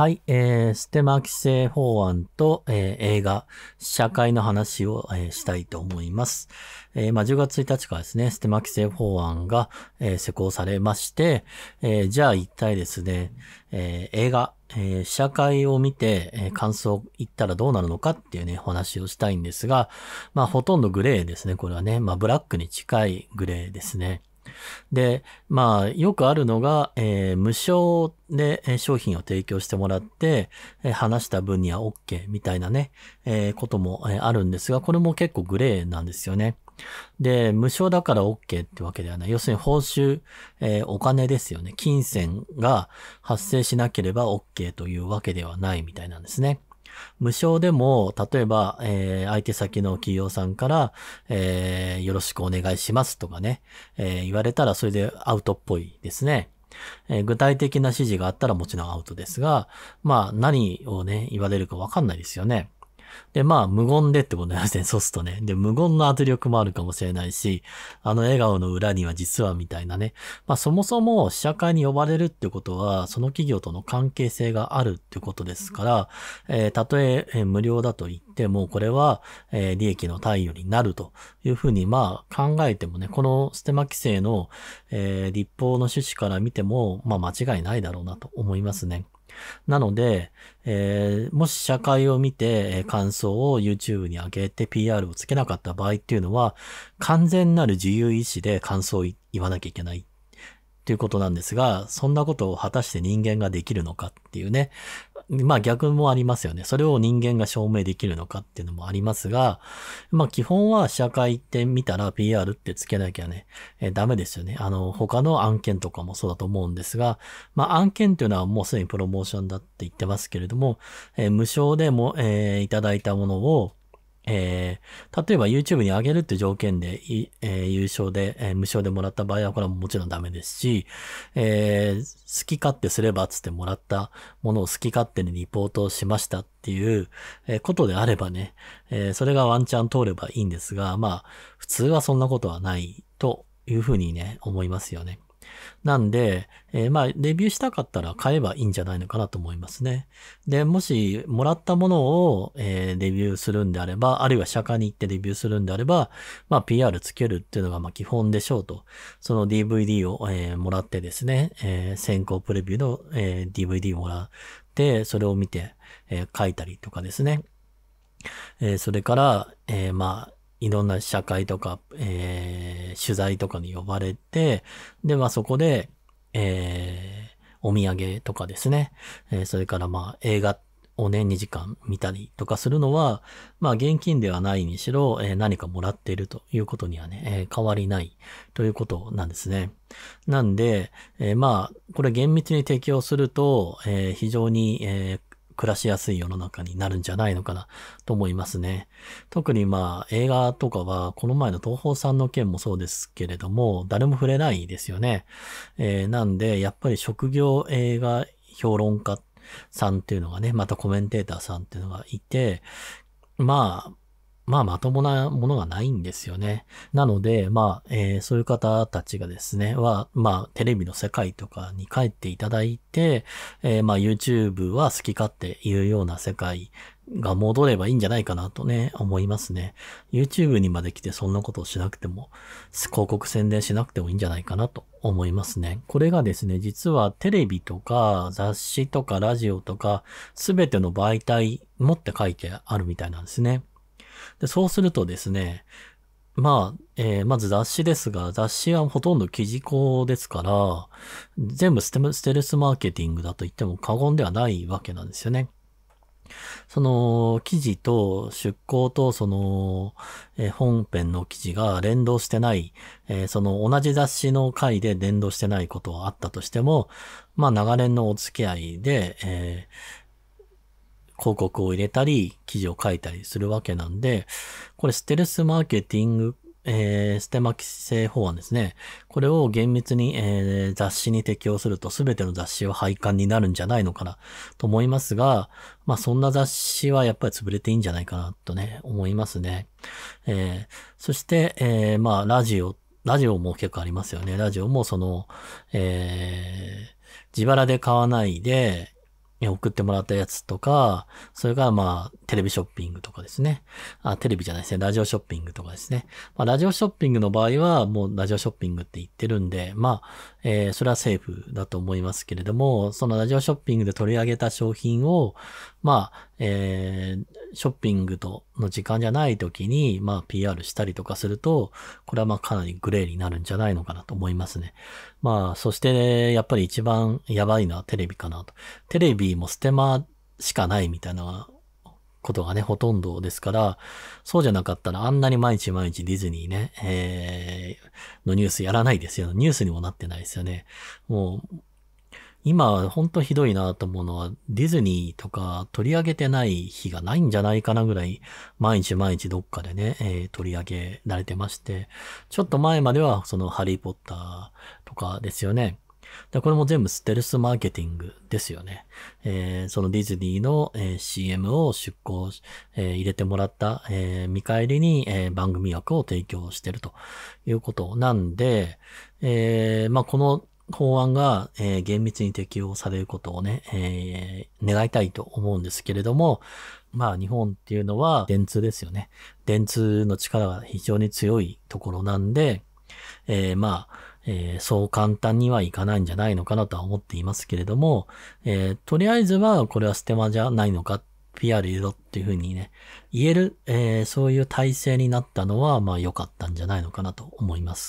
はい、えー、ステマ規制法案と、えー、映画、社会の話を、えー、したいと思います。えー、まあ、10月1日からですね、ステマ規制法案が、えー、施行されまして、えー、じゃあ一体ですね、えー、映画、えー、社会を見て、えー、感想言ったらどうなるのかっていうね、お話をしたいんですが、まあ、ほとんどグレーですね、これはね。まあ、ブラックに近いグレーですね。で、まあ、よくあるのが、えー、無償で商品を提供してもらって、え話した分には OK みたいなね、えー、ことも、えあるんですが、これも結構グレーなんですよね。で、無償だから OK ってわけではない。要するに報酬、えー、お金ですよね。金銭が発生しなければ OK というわけではないみたいなんですね。無償でも、例えば、えー、相手先の企業さんから、えー、よろしくお願いしますとかね、えー、言われたらそれでアウトっぽいですね。え具体的な指示があったらもちろんアウトですが、まあ何をね、言われるかわかんないですよね。で、まあ、無言でってことなんですね。そうするとね。で、無言の圧力もあるかもしれないし、あの笑顔の裏には実はみたいなね。まあ、そもそも試写会に呼ばれるってことは、その企業との関係性があるってことですから、えー、たとええー、無料だと言っても、これは、えー、利益の対応になるというふうに、まあ、考えてもね、このステマ規制の、え立法の趣旨から見ても、まあ、間違いないだろうなと思いますね。なので、えー、もし社会を見て感想を YouTube に上げて PR をつけなかった場合っていうのは、完全なる自由意志で感想を言わなきゃいけないっていうことなんですが、そんなことを果たして人間ができるのかっていうね。まあ逆もありますよね。それを人間が証明できるのかっていうのもありますが、まあ基本は社会って見たら PR ってつけなきゃね、えー、ダメですよね。あの、他の案件とかもそうだと思うんですが、まあ案件というのはもうすでにプロモーションだって言ってますけれども、えー、無償でも、えー、いただいたものを、えー、例えば YouTube に上げるって条件で、えー、優勝で、えー、無償でもらった場合はこれはもちろんダメですし、え好き勝手すればつってもらったものを好き勝手にリポートしましたっていう、えことであればね、えそれがワンチャン通ればいいんですが、まあ、普通はそんなことはないというふうにね、思いますよね。なんで、えー、まあ、レビューしたかったら買えばいいんじゃないのかなと思いますね。で、もし、もらったものを、えー、レビューするんであれば、あるいは社会に行ってレビューするんであれば、まあ、PR つけるっていうのが、まあ、基本でしょうと。その DVD を、えー、もらってですね、えー、先行プレビューの、えー、DVD をもらって、それを見て、えー、書いたりとかですね。えー、それから、えー、まあ、いろんな社会とか、えー、取材とかに呼ばれて、で、まあそこで、えー、お土産とかですね、えー、それからまあ映画をね、2時間見たりとかするのは、まあ現金ではないにしろ、えー、何かもらっているということにはね、えー、変わりないということなんですね。なんで、えー、まあ、これ厳密に適用すると、え非常に、え暮らしやすい世の中になるんじゃないのかなと思いますね。特にまあ映画とかはこの前の東宝さんの件もそうですけれども、誰も触れないですよね。えー、なんでやっぱり職業映画評論家さんっていうのがね、またコメンテーターさんっていうのがいて、まあ、まあ、まともなものがないんですよね。なので、まあ、えー、そういう方たちがですね、は、まあ、テレビの世界とかに帰っていただいて、えー、まあ、YouTube は好き勝手いうような世界が戻ればいいんじゃないかなとね、思いますね。YouTube にまで来てそんなことをしなくても、広告宣伝しなくてもいいんじゃないかなと思いますね。これがですね、実はテレビとか雑誌とかラジオとか、すべての媒体持って書いてあるみたいなんですね。で、そうするとですね、まあ、えー、まず雑誌ですが、雑誌はほとんど記事校ですから、全部ステルスマーケティングだと言っても過言ではないわけなんですよね。その記事と出稿とその、え本編の記事が連動してない、えその同じ雑誌の回で連動してないことはあったとしても、まあ長年のお付き合いで、え広告を入れたり、記事を書いたりするわけなんで、これステルスマーケティング、えー、ステマ規制法案ですね。これを厳密に、えー、雑誌に適用すると全ての雑誌は廃刊になるんじゃないのかなと思いますが、まあそんな雑誌はやっぱり潰れていいんじゃないかなとね、思いますね。えー、そして、えー、まあラジオ、ラジオも結構ありますよね。ラジオもその、えー、自腹で買わないで、送ってもらったやつとか、それからまあ、テレビショッピングとかですね。あ、テレビじゃないですね。ラジオショッピングとかですね。まあ、ラジオショッピングの場合は、もうラジオショッピングって言ってるんで、まあ、えー、それはセーフだと思いますけれども、そのラジオショッピングで取り上げた商品を、まあ、えー、ショッピングとの時間じゃない時に、まあ PR したりとかすると、これはまあかなりグレーになるんじゃないのかなと思いますね。まあ、そして、ね、やっぱり一番やばいのはテレビかなと。テレビもステマしかないみたいなことがね、ほとんどですから、そうじゃなかったらあんなに毎日毎日ディズニーね、えー、のニュースやらないですよ。ニュースにもなってないですよね。もう、今、ほんとひどいなと思うのは、ディズニーとか取り上げてない日がないんじゃないかなぐらい、毎日毎日どっかでね、えー、取り上げられてまして、ちょっと前までは、その、ハリーポッターとかですよね。で、これも全部ステルスマーケティングですよね。えー、そのディズニーの、えー、CM を出稿、えー、入れてもらった、え見返りに、え番組枠を提供してるということなんで、えまあ、この法案が、えー、厳密に適用されることをね、えー、願いたいと思うんですけれども、まあ日本っていうのは電通ですよね。電通の力が非常に強いところなんで、えー、まあ、えー、そう簡単にはいかないんじゃないのかなとは思っていますけれども、えー、とりあえずはこれはステマじゃないのか、PR 入れろっていうふうにね、言える、えー、そういう体制になったのは、まあ良かったんじゃないのかなと思います。